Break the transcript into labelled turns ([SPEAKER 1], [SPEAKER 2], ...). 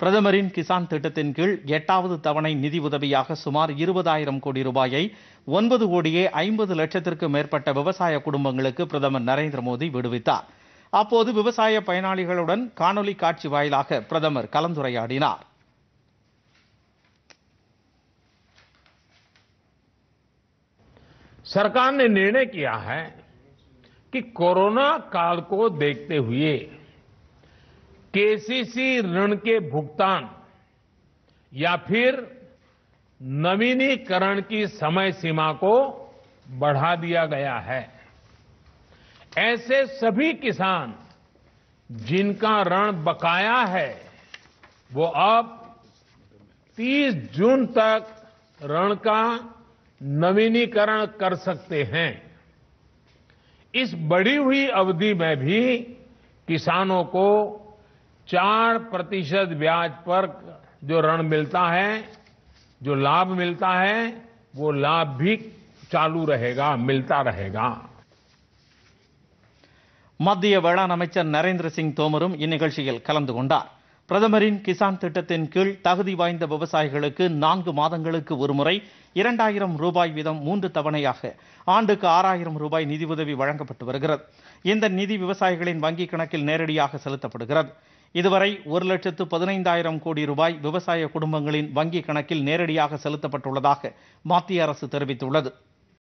[SPEAKER 1] பிரதமரின் கிசான் திட்டத்தின் கீழ் எட்டாவது தவணை நிதி உதவியாக சுமார் இருபதாயிரம் கோடி ரூபாயை ஒன்பது கோடியே ஐம்பது லட்சத்திற்கு மேற்பட்ட விவசாய குடும்பங்களுக்கு பிரதமர் நரேந்திர மோடி விடுவித்தார் அப்போது விவசாய பயனாளிகளுடன் காணொலி காட்சி வாயிலாக பிரதமர்
[SPEAKER 2] கலந்துரையாடினார் सरकार ने निर्णय किया है कि कोरोना काल को देखते हुए केसीसी ऋण के भुगतान या फिर नवीनीकरण की समय सीमा को बढ़ा दिया गया है ऐसे सभी किसान जिनका ऋण बकाया है वो अब 30 जून तक ऋण का नवीनीकरण कर सकते हैं इस बढ़ी हुई अवधि में भी किसानों को चार प्रतिशत ब्याज पर जो ऋण मिलता है जो लाभ मिलता है वो लाभ भी चालू रहेगा मिलता रहेगा
[SPEAKER 1] மத்திய வேளாண் அமைச்சர் நரேந்திர சிங் தோமரும் இந்நிகழ்ச்சியில் கலந்து கொண்டார் பிரதமரின் கிசான் திட்டத்தின் கீழ் தகுதி வாய்ந்த விவசாயிகளுக்கு நான்கு மாதங்களுக்கு ஒருமுறை இரண்டாயிரம் ரூபாய் வீதம் மூன்று தவணையாக ஆண்டுக்கு ஆறாயிரம் ரூபாய் நிதி உதவி வழங்கப்பட்டு வருகிறது இந்த நிதி விவசாயிகளின் வங்கிக் கணக்கில் நேரடியாக செலுத்தப்படுகிறது இதுவரை ஒரு லட்சத்து பதினைந்தாயிரம் கோடி ரூபாய் விவசாய குடும்பங்களின் வங்கி கணக்கில் நேரடியாக செலுத்தப்பட்டுள்ளதாக மத்திய அரசு தெரிவித்துள்ளது